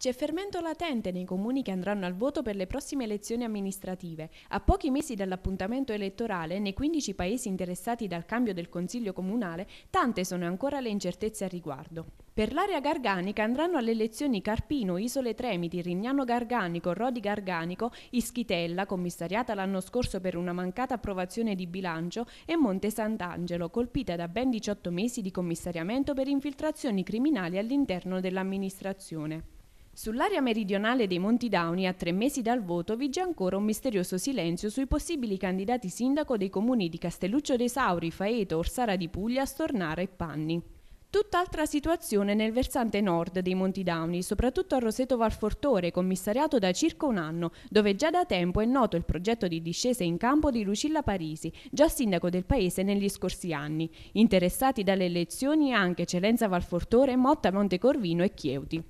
C'è fermento latente nei comuni che andranno al voto per le prossime elezioni amministrative. A pochi mesi dall'appuntamento elettorale, nei 15 paesi interessati dal cambio del Consiglio comunale, tante sono ancora le incertezze al riguardo. Per l'area garganica andranno alle elezioni Carpino, Isole Tremiti, Rignano Garganico, Rodi Garganico, Ischitella, commissariata l'anno scorso per una mancata approvazione di bilancio, e Monte Sant'Angelo, colpita da ben 18 mesi di commissariamento per infiltrazioni criminali all'interno dell'amministrazione. Sull'area meridionale dei Monti Dauni, a tre mesi dal voto, vige ancora un misterioso silenzio sui possibili candidati sindaco dei comuni di Castelluccio dei Sauri, Faeto, Orsara di Puglia, Stornara e Panni. Tutt'altra situazione nel versante nord dei Monti Dauni, soprattutto a Roseto Valfortore, commissariato da circa un anno, dove già da tempo è noto il progetto di discesa in campo di Lucilla Parisi, già sindaco del paese negli scorsi anni, interessati dalle elezioni anche Eccellenza Valfortore, Motta Montecorvino e Chieuti.